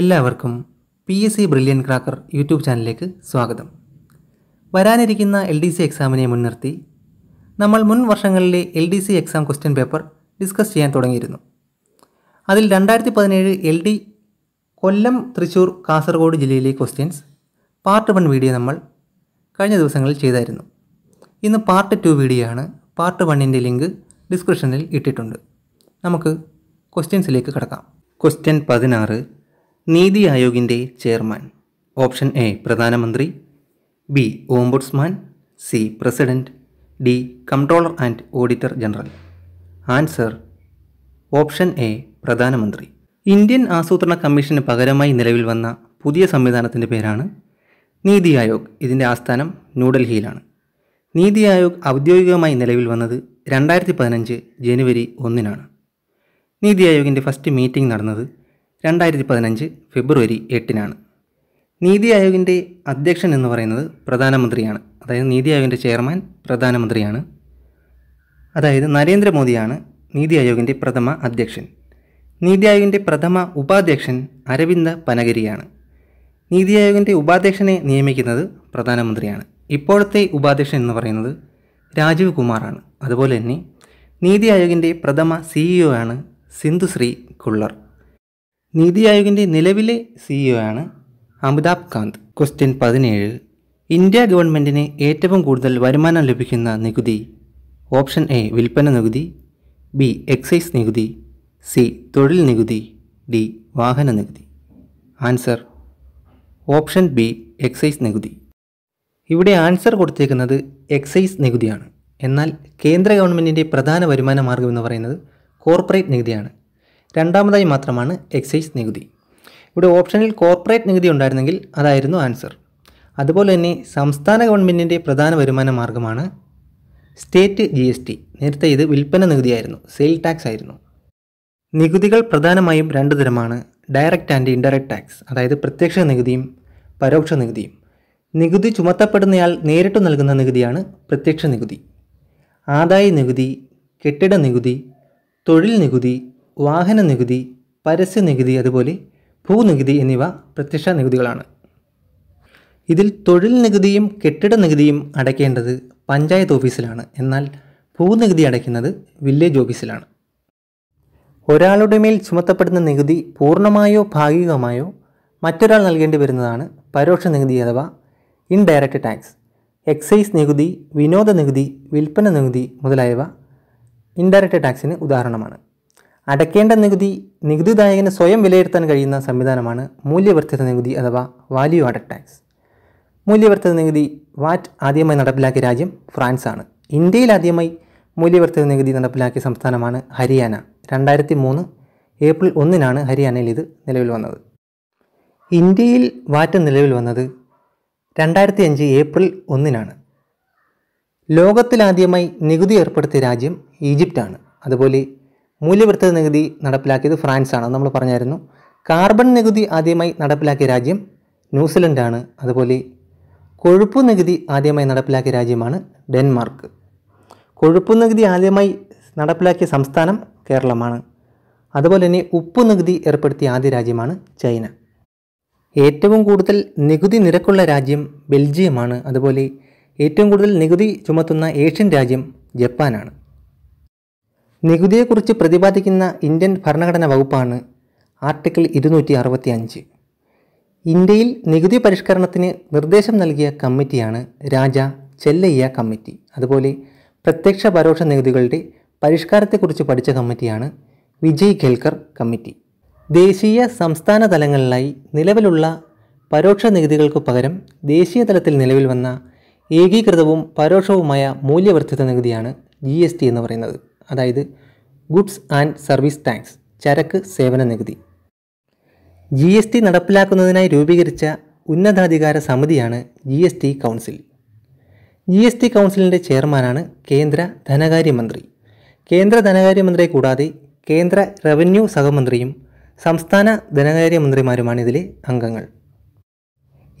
എല്ലാവർക്കും P S C brilliant cracker YouTube ചാനലിലേക്ക് സ്വാഗതം വരാനിരിക്കുന്ന എൽ ഡി സി എക്സാമിനെ മുൻനിർത്തി നമ്മൾ മുൻ വർഷങ്ങളിലെ L D C exam question paper discuss ചെയ്യാൻ തുടങ്ങിയിരുന്നു അതിൽ രണ്ടായിരത്തി പതിനേഴ് എൽ ഡി കൊല്ലം തൃശ്ശൂർ കാസർഗോഡ് ജില്ലയിലെ ക്വസ്റ്റ്യൻസ് പാർട്ട് വൺ വീഡിയോ നമ്മൾ കഴിഞ്ഞ ദിവസങ്ങളിൽ ചെയ്തായിരുന്നു ഇന്ന് പാർട്ട് ടു വീഡിയോ ആണ് പാർട്ട് വണ്ണിൻ്റെ ലിങ്ക് ഡിസ്ക്രിപ്ഷനിൽ ഇട്ടിട്ടുണ്ട് നമുക്ക് ക്വസ്റ്റ്യൻസിലേക്ക് കിടക്കാം ക്വസ്റ്റ്യൻ പതിനാറ് നീതി ആയോഗിൻ്റെ ചെയർമാൻ ഓപ്ഷൻ എ പ്രധാനമന്ത്രി B ombudsman C president D comptroller and auditor general answer option A പ്രധാനമന്ത്രി ഇന്ത്യൻ ആസൂത്രണ കമ്മീഷന് പകരമായി നിലവിൽ വന്ന പുതിയ സംവിധാനത്തിൻ്റെ പേരാണ് നീതി ആയോഗ് ഇതിൻ്റെ ആസ്ഥാനം ന്യൂഡൽഹിയിലാണ് നീതി ആയോഗ് ഔദ്യോഗികമായി നിലവിൽ വന്നത് രണ്ടായിരത്തി പതിനഞ്ച് ജനുവരി ഒന്നിനാണ് നീതി ആയോഗിൻ്റെ ഫസ്റ്റ് മീറ്റിംഗ് നടന്നത് രണ്ടായിരത്തി പതിനഞ്ച് ഫെബ്രുവരി എട്ടിനാണ് നീതി ആയോഗിൻ്റെ അധ്യക്ഷൻ എന്ന് പറയുന്നത് പ്രധാനമന്ത്രിയാണ് അതായത് നീതി ആയോഗിൻ്റെ ചെയർമാൻ പ്രധാനമന്ത്രിയാണ് അതായത് നരേന്ദ്രമോദിയാണ് നീതി ആയോഗിൻ്റെ പ്രഥമ അധ്യക്ഷൻ നീതി ആയോഗിൻ്റെ പ്രഥമ ഉപാധ്യക്ഷൻ അരവിന്ദ പനഗരിയാണ് നീതി ആയോഗിൻ്റെ ഉപാധ്യക്ഷനെ നിയമിക്കുന്നത് പ്രധാനമന്ത്രിയാണ് ഇപ്പോഴത്തെ ഉപാധ്യക്ഷൻ എന്ന് പറയുന്നത് രാജീവ് കുമാറാണ് അതുപോലെ തന്നെ നീതി ആയോഗിൻ്റെ പ്രഥമ സിഇഒ ആണ് സിന്ധുശ്രീ കുള്ളർ നീതി ആയോഗിൻ്റെ നിലവിലെ സിഇഒ e ആണ് അമിതാഭ് കാന്ത് ക്വസ്റ്റ്യൻ പതിനേഴ് ഇന്ത്യ ഗവൺമെൻറ്റിന് ഏറ്റവും കൂടുതൽ വരുമാനം ലഭിക്കുന്ന നികുതി ഓപ്ഷൻ എ വിൽപ്പന നികുതി ബി എക്സൈസ് നികുതി സി തൊഴിൽ നികുതി ഡി വാഹന നികുതി ആൻസർ ഓപ്ഷൻ ബി എക്സൈസ് നികുതി ഇവിടെ ആൻസർ കൊടുത്തേക്കുന്നത് എക്സൈസ് നികുതിയാണ് എന്നാൽ കേന്ദ്ര ഗവൺമെൻറ്റിൻ്റെ പ്രധാന വരുമാന മാർഗ്ഗം എന്ന് പറയുന്നത് കോർപ്പറേറ്റ് നികുതിയാണ് രണ്ടാമതായി മാത്രമാണ് എക്സൈസ് നികുതി ഇവിടെ ഓപ്ഷനിൽ കോർപ്പറേറ്റ് നികുതി ഉണ്ടായിരുന്നെങ്കിൽ അതായിരുന്നു ആൻസർ അതുപോലെ തന്നെ സംസ്ഥാന ഗവൺമെൻറ്റിൻ്റെ പ്രധാന വരുമാന മാർഗമാണ് സ്റ്റേറ്റ് ജി എസ് ടി നേരത്തെ ഇത് വിൽപ്പന നികുതിയായിരുന്നു സെയിൽ ടാക്സ് ആയിരുന്നു നികുതികൾ പ്രധാനമായും രണ്ട് തരമാണ് ഡയറക്റ്റ് ആൻഡ് ഇൻഡയറക്റ്റ് ടാക്സ് അതായത് പ്രത്യക്ഷ നികുതിയും പരോക്ഷ നികുതിയും നികുതി ചുമത്തപ്പെടുന്നയാൾ നേരിട്ട് നൽകുന്ന നികുതിയാണ് പ്രത്യക്ഷ നികുതി ആദായ നികുതി കെട്ടിട നികുതി തൊഴിൽ നികുതി വാഹന നികുതി പരസ്യ നികുതി അതുപോലെ ഭൂനികുതി എന്നിവ പ്രത്യക്ഷ നികുതികളാണ് ഇതിൽ തൊഴിൽ നികുതിയും കെട്ടിട നികുതിയും അടയ്ക്കേണ്ടത് പഞ്ചായത്ത് ഓഫീസിലാണ് എന്നാൽ ഭൂനികുതി അടയ്ക്കുന്നത് വില്ലേജ് ഓഫീസിലാണ് ഒരാളുടെ മേൽ ചുമത്തപ്പെടുന്ന നികുതി പൂർണ്ണമായോ ഭാഗികമായോ മറ്റൊരാൾ നൽകേണ്ടി വരുന്നതാണ് പരോക്ഷ നികുതി അഥവാ ഇൻഡയറക്റ്റ് ടാക്സ് എക്സൈസ് നികുതി വിനോദ നികുതി വിൽപ്പന നികുതി മുതലായവ ഇൻഡയറക്റ്റ് ടാക്സിന് ഉദാഹരണമാണ് അടയ്ക്കേണ്ട നികുതി നികുതിദായകന് സ്വയം വിലയിരുത്താൻ കഴിയുന്ന സംവിധാനമാണ് മൂല്യവർദ്ധിത നികുതി അഥവാ വാല്യൂ ആഡഡ് ടാക്സ് മൂല്യവർദ്ധിത നികുതി വാറ്റ് ആദ്യമായി നടപ്പിലാക്കിയ രാജ്യം ഫ്രാൻസാണ് ഇന്ത്യയിൽ ആദ്യമായി മൂല്യവർദ്ധിത നികുതി നടപ്പിലാക്കിയ സംസ്ഥാനമാണ് ഹരിയാന രണ്ടായിരത്തി മൂന്ന് ഏപ്രിൽ ഒന്നിനാണ് ഹരിയാനയിൽ ഇത് നിലവിൽ വന്നത് ഇന്ത്യയിൽ വാറ്റ് നിലവിൽ വന്നത് രണ്ടായിരത്തി അഞ്ച് ഏപ്രിൽ ഒന്നിനാണ് ലോകത്തിലാദ്യമായി നികുതി ഏർപ്പെടുത്തിയ രാജ്യം ഈജിപ്റ്റാണ് അതുപോലെ മൂല്യവർദ്ധിത നികുതി നടപ്പിലാക്കിയത് ഫ്രാൻസാണ് നമ്മൾ പറഞ്ഞായിരുന്നു കാർബൺ നികുതി ആദ്യമായി നടപ്പിലാക്കിയ രാജ്യം ന്യൂസിലൻഡാണ് അതുപോലെ കൊഴുപ്പ് നികുതി ആദ്യമായി നടപ്പിലാക്കിയ രാജ്യമാണ് ഡെൻമാർക്ക് കൊഴുപ്പ് നികുതി ആദ്യമായി നടപ്പിലാക്കിയ സംസ്ഥാനം കേരളമാണ് അതുപോലെ തന്നെ ഉപ്പ് നികുതി ഏർപ്പെടുത്തിയ ആദ്യ രാജ്യമാണ് ചൈന ഏറ്റവും കൂടുതൽ നികുതി നിരക്കുള്ള രാജ്യം ബെൽജിയമാണ് അതുപോലെ ഏറ്റവും കൂടുതൽ നികുതി ചുമത്തുന്ന ഏഷ്യൻ രാജ്യം ജപ്പാനാണ് നികുതിയെക്കുറിച്ച് പ്രതിപാദിക്കുന്ന ഇന്ത്യൻ ഭരണഘടനാ വകുപ്പാണ് ആർട്ടിക്കിൾ ഇരുന്നൂറ്റി അറുപത്തി അഞ്ച് ഇന്ത്യയിൽ നികുതി പരിഷ്കരണത്തിന് നിർദ്ദേശം നൽകിയ കമ്മിറ്റിയാണ് രാജ ചെല്ലയ്യ കമ്മിറ്റി അതുപോലെ പ്രത്യക്ഷ പരോക്ഷ നികുതികളുടെ പരിഷ്കാരത്തെക്കുറിച്ച് പഠിച്ച കമ്മിറ്റിയാണ് വിജയ് ഖേൽക്കർ കമ്മിറ്റി ദേശീയ സംസ്ഥാന തലങ്ങളിലായി നിലവിലുള്ള പരോക്ഷ നികുതികൾക്ക് പകരം ദേശീയ തലത്തിൽ നിലവിൽ വന്ന ഏകീകൃതവും പരോക്ഷവുമായ മൂല്യവർദ്ധിത നികുതിയാണ് ജി എന്ന് പറയുന്നത് അതായത് ഗുഡ്സ് ആൻഡ് സർവീസ് ടാക്സ് ചരക്ക് സേവന നികുതി ജി എസ് ടി നടപ്പിലാക്കുന്നതിനായി രൂപീകരിച്ച ഉന്നതാധികാര സമിതിയാണ് G S T council G S T കൗൺസിലിൻ്റെ ചെയർമാനാണ് കേന്ദ്ര ധനകാര്യമന്ത്രി കേന്ദ്ര ധനകാര്യമന്ത്രിയെ കൂടാതെ കേന്ദ്ര റവന്യൂ സഹമന്ത്രിയും സംസ്ഥാന ധനകാര്യമന്ത്രിമാരുമാണ് ഇതിലെ അംഗങ്ങൾ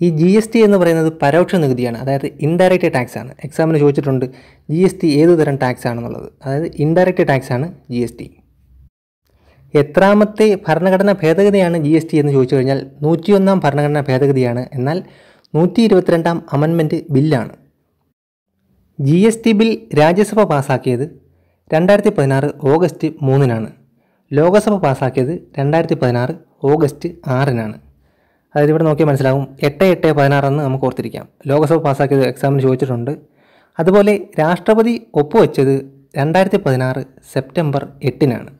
ഈ ജി എസ് ടി എന്ന് പറയുന്നത് പരോക്ഷ നികുതിയാണ് അതായത് ഇൻഡയറക്റ്റ് ടാക്സ് ആണ് എക്സാമിന് ചോദിച്ചിട്ടുണ്ട് ജി എസ് ടി ഏത് തരം ടാക്സ് ആണെന്നുള്ളത് അതായത് ഇൻഡയറക്റ്റ് ടാക്സ് ആണ് ജി എസ് ടി എത്രാമത്തെ ഭരണഘടനാ ഭേദഗതിയാണ് ജി എസ് ടി എന്ന് ചോദിച്ചു കഴിഞ്ഞാൽ നൂറ്റിയൊന്നാം ഭരണഘടനാ ഭേദഗതിയാണ് എന്നാൽ നൂറ്റി ഇരുപത്തിരണ്ടാം അമൻമെൻറ്റ് ബില്ലാണ് G S T bill Rajya Sabha പാസാക്കിയത് രണ്ടായിരത്തി പതിനാറ് ഓഗസ്റ്റ് മൂന്നിനാണ് ലോകസഭ പാസാക്കിയത് രണ്ടായിരത്തി പതിനാറ് ഓഗസ്റ്റ് ആറിനാണ് അതായത് ഇവിടെ നോക്കിയാൽ മനസ്സിലാവും എട്ട് എട്ട് പതിനാറെന്ന് നമുക്ക് ഓർത്തിരിക്കാം ലോകസഭ പാസ്സാക്കിയത് എക്സാമിന് ചോദിച്ചിട്ടുണ്ട് അതുപോലെ രാഷ്ട്രപതി ഒപ്പുവെച്ചത് രണ്ടായിരത്തി പതിനാറ് സെപ്റ്റംബർ എട്ടിനാണ്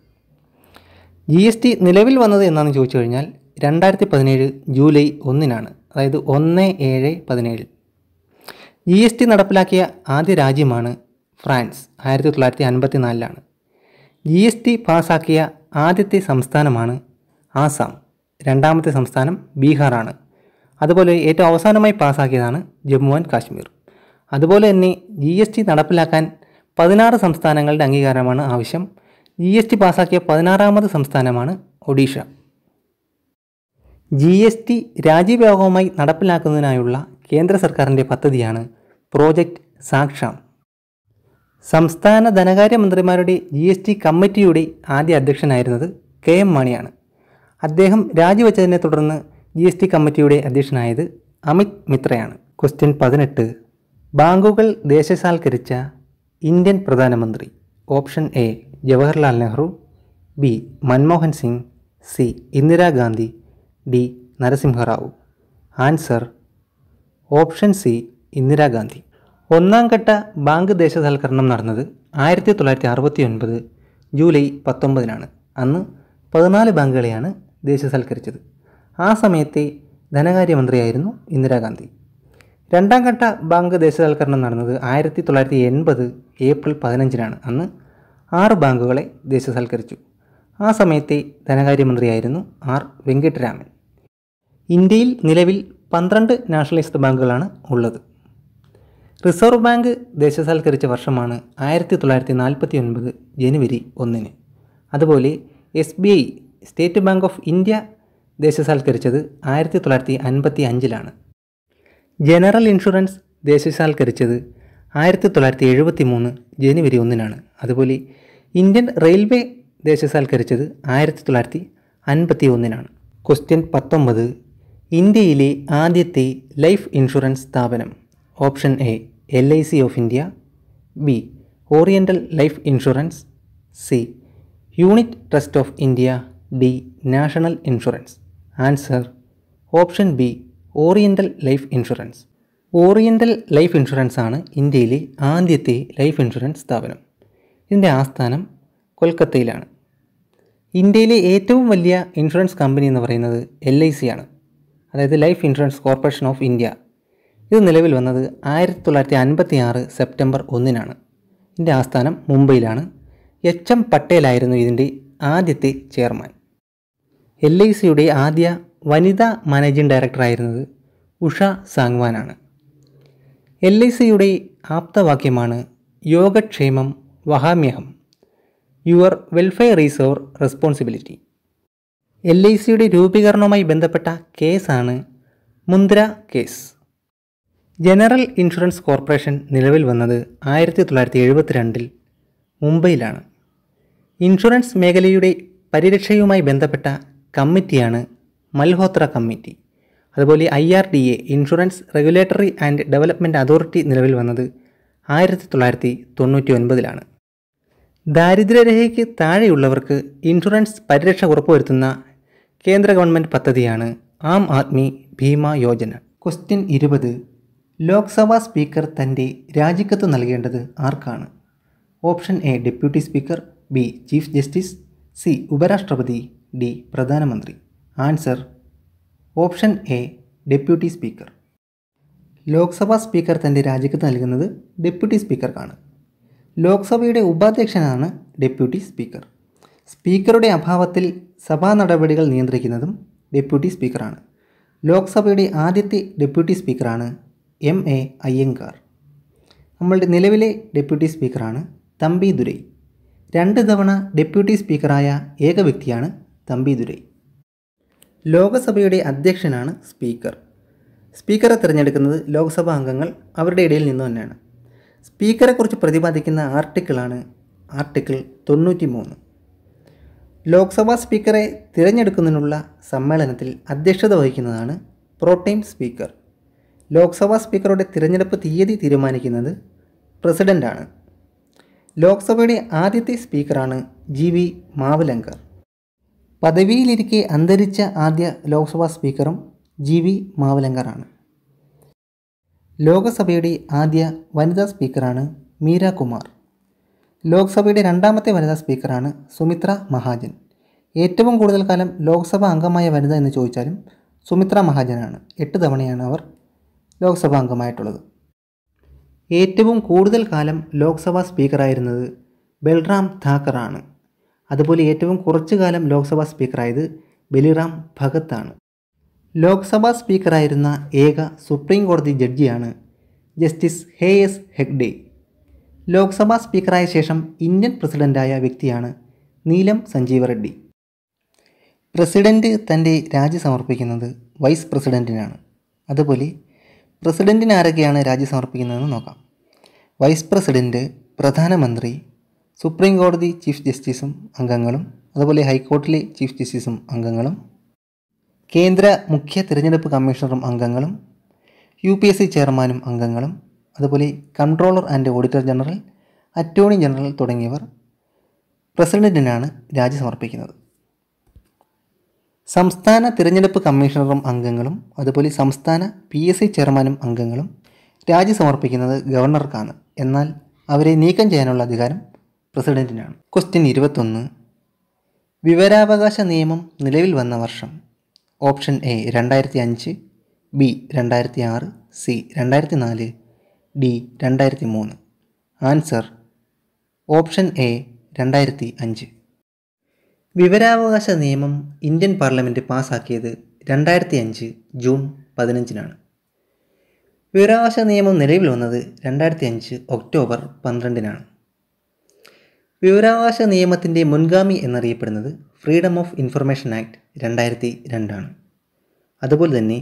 ജി എസ് ടി നിലവിൽ വന്നത് എന്നാന്ന് ചോദിച്ചു കഴിഞ്ഞാൽ രണ്ടായിരത്തി പതിനേഴ് ജൂലൈ ഒന്നിനാണ് അതായത് ഒന്ന് ഏഴ് പതിനേഴ് ജി എസ് ടി നടപ്പിലാക്കിയ ആദ്യ രാജ്യമാണ് ഫ്രാൻസ് ആയിരത്തി തൊള്ളായിരത്തി അൻപത്തി നാലിലാണ് ജി എസ് ടി പാസ്സാക്കിയ ആദ്യത്തെ സംസ്ഥാനമാണ് ആസാം രണ്ടാമത്തെ സംസ്ഥാനം ബീഹാറാണ് അതുപോലെ ഏറ്റവും അവസാനമായി പാസ്സാക്കിയതാണ് ജമ്മു ആൻഡ് കാശ്മീർ അതുപോലെ തന്നെ ജി എസ് ടി നടപ്പിലാക്കാൻ പതിനാറ് സംസ്ഥാനങ്ങളുടെ അംഗീകാരമാണ് ആവശ്യം ജി എസ് ടി പാസ്സാക്കിയ പതിനാറാമത് സംസ്ഥാനമാണ് ഒഡീഷ ജി എസ് ടി രാജ്യവ്യാപകമായി നടപ്പിലാക്കുന്നതിനായുള്ള കേന്ദ്ര സർക്കാരിൻ്റെ പദ്ധതിയാണ് പ്രോജക്റ്റ് സാക്ഷാം സംസ്ഥാന ധനകാര്യ മന്ത്രിമാരുടെ ജി എസ് ടി കമ്മിറ്റിയുടെ ആദ്യ അധ്യക്ഷനായിരുന്നത് കെ എം മാണിയാണ് അദ്ദേഹം രാജിവെച്ചതിനെ തുടർന്ന് ജി എസ് ടി കമ്മിറ്റിയുടെ അധ്യക്ഷനായത് അമിത് മിത്രയാണ് ക്വസ്റ്റ്യൻ പതിനെട്ട് ബാങ്കുകൾ ദേശസാൽക്കരിച്ച ഇന്ത്യൻ പ്രധാനമന്ത്രി option A Jawaharlal Nehru B Manmohan Singh C Indira Gandhi D Narasimha Rao answer option C Indira Gandhi ഒന്നാം ഘട്ട ബാങ്ക് ദേശസാൽക്കരണം നടന്നത് ആയിരത്തി തൊള്ളായിരത്തി അറുപത്തി ഒൻപത് ജൂലൈ പത്തൊമ്പതിനാണ് അന്ന് പതിനാല് ബാങ്കുകളെയാണ് ദേശസൽക്കരിച്ചത് ആ സമയത്തെ ധനകാര്യമന്ത്രിയായിരുന്നു ഇന്ദിരാഗാന്ധി രണ്ടാം ഘട്ട ബാങ്ക് ദേശസൽക്കരണം നടന്നത് ആയിരത്തി തൊള്ളായിരത്തി എൺപത് ഏപ്രിൽ പതിനഞ്ചിനാണ് അന്ന് ആറ് ബാങ്കുകളെ ദേശസൽക്കരിച്ചു ആ സമയത്തെ ധനകാര്യമന്ത്രിയായിരുന്നു ആർ വെങ്കിട്ടരാമൻ ഇന്ത്യയിൽ നിലവിൽ പന്ത്രണ്ട് നാഷണലിസ്റ്റ് ബാങ്കുകളാണ് ഉള്ളത് റിസർവ് ബാങ്ക് ദേശസൽക്കരിച്ച വർഷമാണ് ആയിരത്തി തൊള്ളായിരത്തി നാൽപ്പത്തി ഒൻപത് ജനുവരി ഒന്നിന് അതുപോലെ S B I State Bank of India ദേശസാൽക്കരിച്ചത് ആയിരത്തി തൊള്ളായിരത്തി അൻപത്തി അഞ്ചിലാണ് ജനറൽ ഇൻഷുറൻസ് ദേശസാൽക്കരിച്ചത് ആയിരത്തി തൊള്ളായിരത്തി എഴുപത്തി മൂന്ന് ജനുവരി ഒന്നിനാണ് അതുപോലെ ഇന്ത്യൻ റെയിൽവേ ദേശസാൽക്കരിച്ചത് ആയിരത്തി തൊള്ളായിരത്തി അൻപത്തി ഒന്നിനാണ് ക്വസ്റ്റ്യൻ പത്തൊമ്പത് ഇന്ത്യയിലെ ആദ്യത്തെ ലൈഫ് ഇൻഷുറൻസ് സ്ഥാപനം option A L I C of India B oriental life insurance C unit trust of India D national insurance answer option B oriental life insurance oriental life insurance ആണ് ഇന്ത്യയിലെ ആദ്യത്തെ life insurance സ്ഥാപനം ഇതിൻ്റെ ആസ്ഥാനം കൊൽക്കത്തയിലാണ് ഇന്ത്യയിലെ ഏറ്റവും വലിയ ഇൻഷുറൻസ് കമ്പനി എന്ന് പറയുന്നത് എൽ ഐ സി ആണ് അതായത് life insurance corporation of India ഇത് നിലവിൽ വന്നത് ആയിരത്തി തൊള്ളായിരത്തി അൻപത്തി ആറ് സെപ്റ്റംബർ ഒന്നിനാണ് ഇതിൻ്റെ ആസ്ഥാനം മുംബൈയിലാണ് എച്ച് എം പട്ടേലായിരുന്നു ഇതിൻ്റെ ആദ്യത്തെ ചെയർമാൻ എൽ ഐ സിയുടെ ആദ്യ വനിതാ മാനേജിംഗ് ഡയറക്ടറായിരുന്നത് ഉഷ സാങ്വാനാണ് എൽ ഐ സിയുടെ ആപ്തവാക്യമാണ് യോഗക്ഷേമം വഹാമ്യഹം your welfare is our responsibility L I സിയുടെ രൂപീകരണവുമായി ബന്ധപ്പെട്ട കേസാണ് Mundhra case general insurance corporation നിലവിൽ വന്നത് ആയിരത്തി തൊള്ളായിരത്തി എഴുപത്തിരണ്ടിൽ മുംബൈയിലാണ് ഇൻഷുറൻസ് മേഖലയുടെ പരിരക്ഷയുമായി ബന്ധപ്പെട്ട കമ്മിറ്റിയാണ് മൽഹോത്ര കമ്മിറ്റി അതുപോലെ I R D A insurance regulatory and development authority നിലവിൽ വന്നത് ആയിരത്തി തൊള്ളായിരത്തി തൊണ്ണൂറ്റി ഒൻപതിലാണ് ദാരിദ്ര്യരേഖയ്ക്ക് താഴെയുള്ളവർക്ക് ഇൻഷുറൻസ് പരിരക്ഷ ഉറപ്പുവരുത്തുന്ന കേന്ദ്ര ഗവൺമെൻറ് പദ്ധതിയാണ് ആം ആദ്മി ഭീമ യോജന ക്വസ്റ്റ്യൻ ഇരുപത് ലോക്സഭാ സ്പീക്കർ തൻ്റെ രാജിക്കത്ത് നൽകേണ്ടത് ആർക്കാണ് option A deputy speaker B chief justice C ഉപരാഷ്ട്രപതി ഡി പ്രധാനമന്ത്രി answer option A deputy speaker Lok Sabha speaker തൻ്റെ രാജിക്കത്ത് നൽകുന്നത് ഡെപ്യൂട്ടി സ്പീക്കർക്കാണ് ലോക്സഭയുടെ ഉപാധ്യക്ഷനാണ് ഡെപ്യൂട്ടി സ്പീക്കർ സ്പീക്കറുടെ അഭാവത്തിൽ സഭാ നടപടികൾ നിയന്ത്രിക്കുന്നതും ഡെപ്യൂട്ടി സ്പീക്കറാണ് ലോക്സഭയുടെ ആദ്യത്തെ ഡെപ്യൂട്ടി സ്പീക്കറാണ് എം എ അയ്യങ്കാർ നമ്മളുടെ നിലവിലെ ഡെപ്യൂട്ടി സ്പീക്കറാണ് തമ്പി ദുരൈ രണ്ട് തവണ ഡെപ്യൂട്ടി സ്പീക്കറായ ഏക വ്യക്തിയാണ് തമ്പിദുരൈ ലോകസഭയുടെ അധ്യക്ഷനാണ് സ്പീക്കർ സ്പീക്കറെ തിരഞ്ഞെടുക്കുന്നത് ലോക്സഭാ അംഗങ്ങൾ അവരുടെ ഇടയിൽ നിന്ന് തന്നെയാണ് സ്പീക്കറെക്കുറിച്ച് പ്രതിപാദിക്കുന്ന ആർട്ടിക്കിളാണ് ആർട്ടിക്കിൾ തൊണ്ണൂറ്റി മൂന്ന് ലോക്സഭാ സ്പീക്കറെ തിരഞ്ഞെടുക്കുന്നതിനുള്ള സമ്മേളനത്തിൽ അധ്യക്ഷത വഹിക്കുന്നതാണ് പ്രോട്ടൈം സ്പീക്കർ ലോക്സഭാ സ്പീക്കറുടെ തിരഞ്ഞെടുപ്പ് തീയതി തീരുമാനിക്കുന്നത് പ്രസിഡൻ്റാണ് ലോക്സഭയുടെ ആദ്യത്തെ സ്പീക്കറാണ് ജി വി മാവലങ്കർ പദവിയിലിരിക്കെ അന്തരിച്ച ആദ്യ ലോക്സഭാ സ്പീക്കറും ജി വി മാവലങ്കറാണ് ലോകസഭയുടെ ആദ്യ വനിതാ സ്പീക്കറാണ് മീര കുമാർ ലോക്സഭയുടെ രണ്ടാമത്തെ വനിതാ സ്പീക്കറാണ് സുമിത്ര മഹാജൻ ഏറ്റവും കൂടുതൽ കാലം ലോക്സഭാ അംഗമായ വനിത എന്ന് ചോദിച്ചാലും സുമിത്ര മഹാജനാണ് എട്ട് തവണയാണ് അവർ ലോക്സഭാ അംഗമായിട്ടുള്ളത് ഏറ്റവും കൂടുതൽ കാലം ലോക്സഭാ സ്പീക്കറായിരുന്നത് ബൽറാം താക്കറാണ് അതുപോലെ ഏറ്റവും കുറച്ചു കാലം ലോക്സഭാ സ്പീക്കറായത് ബലിറാം ഭഗത് ആണ് ലോക്സഭാ സ്പീക്കറായിരുന്ന ഏക സുപ്രീം കോടതി ജഡ്ജിയാണ് ജസ്റ്റിസ് ഹെ എസ് ഹെഗ്ഡെ ലോക്സഭാ സ്പീക്കറായ ശേഷം ഇന്ത്യൻ പ്രസിഡൻ്റായ വ്യക്തിയാണ് നീലം സഞ്ജീവ റെഡ്ഡി പ്രസിഡൻ്റ് തൻ്റെ രാജി സമർപ്പിക്കുന്നത് വൈസ് പ്രസിഡൻറ്റിനാണ് അതുപോലെ പ്രസിഡൻറ്റിനാരൊക്കെയാണ് രാജി സമർപ്പിക്കുന്നതെന്ന് നോക്കാം വൈസ് പ്രസിഡൻറ്റ് പ്രധാനമന്ത്രി സുപ്രീം കോടതി ചീഫ് ജസ്റ്റിസും അംഗങ്ങളും അതുപോലെ ഹൈക്കോർട്ടിലെ ചീഫ് ജസ്റ്റിസും അംഗങ്ങളും കേന്ദ്ര മുഖ്യ തിരഞ്ഞെടുപ്പ് കമ്മീഷണറും അംഗങ്ങളും യു പി എസ് സി ചെയർമാനും അംഗങ്ങളും അതുപോലെ controller and auditor general attorney general തുടങ്ങിയവർ പ്രസിഡന്റിനാണ് രാജി സമർപ്പിക്കുന്നത് സംസ്ഥാന തിരഞ്ഞെടുപ്പ് കമ്മീഷണറും അംഗങ്ങളും അതുപോലെ സംസ്ഥാന പി എസ് സി ചെയർമാനും അംഗങ്ങളും രാജി സമർപ്പിക്കുന്നത് ഗവർണർക്കാണ് എന്നാൽ അവരെ നീക്കം ചെയ്യാനുള്ള അധികാരം പ്രസിഡന്റിനാണ് ക്വസ്റ്റ്യൻ ഇരുപത്തൊന്ന് വിവരാവകാശ നിയമം നിലവിൽ വന്ന വർഷം ഓപ്ഷൻ എ രണ്ടായിരത്തി അഞ്ച് ബി രണ്ടായിരത്തി ആറ് സി രണ്ടായിരത്തി നാല് ഡി രണ്ടായിരത്തി മൂന്ന് ആൻസർ ഓപ്ഷൻ എ രണ്ടായിരത്തി അഞ്ച് വിവരാവകാശ നിയമം ഇന്ത്യൻ പാർലമെൻറ്റ് പാസ്സാക്കിയത് രണ്ടായിരത്തി അഞ്ച് ജൂൺ പതിനഞ്ചിനാണ് വിവരാവകാശ നിയമം നിലവിൽ വന്നത് രണ്ടായിരത്തി അഞ്ച് ഒക്ടോബർ പന്ത്രണ്ടിനാണ് വിവരാവകാശ നിയമത്തിൻ്റെ മുൻഗാമി എന്നറിയപ്പെടുന്നത് ഫ്രീഡം ഓഫ് ഇൻഫർമേഷൻ ആക്ട് രണ്ടായിരത്തി രണ്ടാണ് അതുപോലെ തന്നെ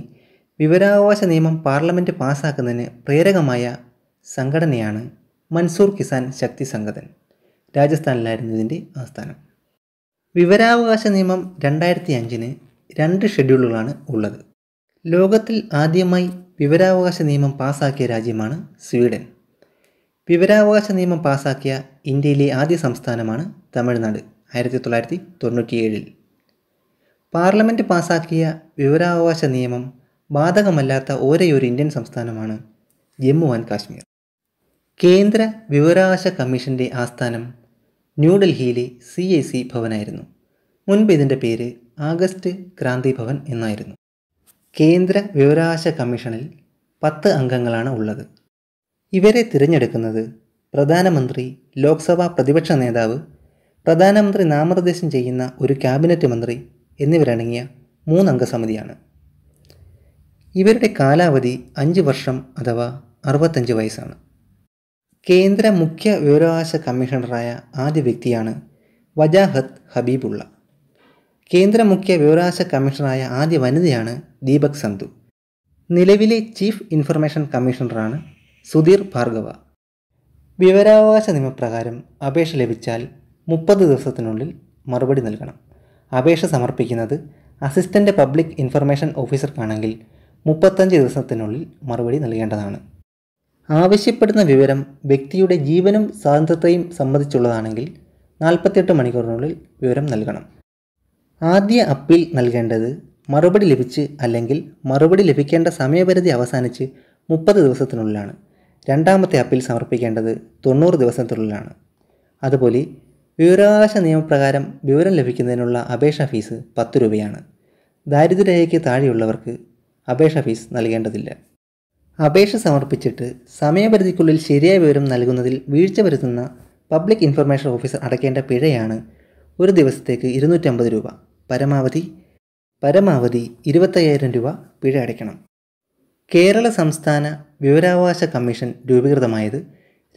വിവരാവകാശ നിയമം പാർലമെൻറ്റ് പാസ്സാക്കുന്നതിന് പ്രേരകമായ സംഘടനയാണ് മൻസൂർ കിസാൻ ശക്തി സംഘതൻ രാജസ്ഥാനിലായിരുന്നു ഇതിൻ്റെ ആസ്ഥാനം വിവരാവകാശ നിയമം രണ്ടായിരത്തി അഞ്ചിന് രണ്ട് ഷെഡ്യൂളുകളാണ് ഉള്ളത് ലോകത്തിൽ ആദ്യമായി വിവരാവകാശ നിയമം പാസാക്കിയ രാജ്യമാണ് സ്വീഡൻ വിവരാവകാശ നിയമം പാസാക്കിയ ഇന്ത്യയിലെ ആദ്യ സംസ്ഥാനമാണ് തമിഴ്നാട് ആയിരത്തി തൊള്ളായിരത്തി തൊണ്ണൂറ്റിയേഴിൽ പാർലമെൻറ്റ് പാസാക്കിയ വിവരാവകാശ നിയമം ബാധകമല്ലാത്ത ഒരേയൊരു ഇന്ത്യൻ സംസ്ഥാനമാണ് ജമ്മു ആൻഡ് കാശ്മീർ കേന്ദ്ര വിവരാവകാശ കമ്മീഷൻ്റെ ആസ്ഥാനം ന്യൂഡൽഹിയിലെ സി ഐ സി ഭവനായിരുന്നു മുൻപ് ഇതിൻ്റെ പേര് ആഗസ്റ്റ് ക്രാന്തി ഭവൻ എന്നായിരുന്നു കേന്ദ്ര വിവരാവകാശ കമ്മീഷനിൽ പത്ത് അംഗങ്ങളാണ് ഉള്ളത് ഇവരെ തിരഞ്ഞെടുക്കുന്നത് പ്രധാനമന്ത്രി ലോക്സഭാ പ്രതിപക്ഷ നേതാവ് പ്രധാനമന്ത്രി നാമനിർദ്ദേശം ചെയ്യുന്ന ഒരു ക്യാബിനറ്റ് മന്ത്രി എന്നിവരടങ്ങിയ മൂന്നംഗ സമിതിയാണ് ഇവരുടെ കാലാവധി അഞ്ച് വർഷം അഥവാ അറുപത്തഞ്ച് വയസ്സാണ് കേന്ദ്ര മുഖ്യ വിവരാവകാശ കമ്മീഷണറായ ആദ്യ വ്യക്തിയാണ് വജാഹത്ത് ഹബീബുള്ള കേന്ദ്ര മുഖ്യ വിവരാവകാശ കമ്മീഷണറായ ആദ്യ വനിതയാണ് ദീപക് സന്ധു നിലവിലെ ചീഫ് ഇൻഫർമേഷൻ കമ്മീഷണറാണ് സുധീർ ഭാർഗവ വിവരാവകാശ നിയമപ്രകാരം അപേക്ഷ ലഭിച്ചാൽ മുപ്പത് ദിവസത്തിനുള്ളിൽ മറുപടി നൽകണം അപേക്ഷ സമർപ്പിക്കുന്നത് അസിസ്റ്റൻ്റ് പബ്ലിക് ഇൻഫർമേഷൻ ഓഫീസർക്കാണെങ്കിൽ മുപ്പത്തഞ്ച് ദിവസത്തിനുള്ളിൽ മറുപടി നൽകേണ്ടതാണ് ആവശ്യപ്പെടുന്ന വിവരം വ്യക്തിയുടെ ജീവനും സ്വാതന്ത്ര്യത്തെയും സംബന്ധിച്ചുള്ളതാണെങ്കിൽ നാൽപ്പത്തെട്ട് മണിക്കൂറിനുള്ളിൽ വിവരം നൽകണം ആദ്യ അപ്പീൽ നൽകേണ്ടത് മറുപടി ലഭിച്ച് അല്ലെങ്കിൽ മറുപടി ലഭിക്കേണ്ട സമയപരിധി അവസാനിച്ച് മുപ്പത് ദിവസത്തിനുള്ളിലാണ് രണ്ടാമത്തെ അപ്പീൽ സമർപ്പിക്കേണ്ടത് തൊണ്ണൂറ് ദിവസത്തിനുള്ളിലാണ് അതുപോലെ വിവരാവകാശ നിയമപ്രകാരം വിവരം ലഭിക്കുന്നതിനുള്ള അപേക്ഷാ ഫീസ് പത്ത് രൂപയാണ് ദാരിദ്ര്യരേഖയ്ക്ക് താഴെയുള്ളവർക്ക് അപേക്ഷാ ഫീസ് നൽകേണ്ടതില്ല അപേക്ഷ സമർപ്പിച്ചിട്ട് സമയപരിധിക്കുള്ളിൽ ശരിയായ വിവരം നൽകുന്നതിൽ വീഴ്ച വരുത്തുന്ന പബ്ലിക് ഇൻഫർമേഷൻ ഓഫീസർ അടയ്ക്കേണ്ട പിഴയാണ് ഒരു ദിവസത്തേക്ക് ഇരുന്നൂറ്റമ്പത് രൂപ പരമാവധി പരമാവധി ഇരുപത്തയ്യായിരം രൂപ പിഴ അടയ്ക്കണം കേരള സംസ്ഥാന വിവരാവകാശ കമ്മീഷൻ രൂപീകൃതമായത്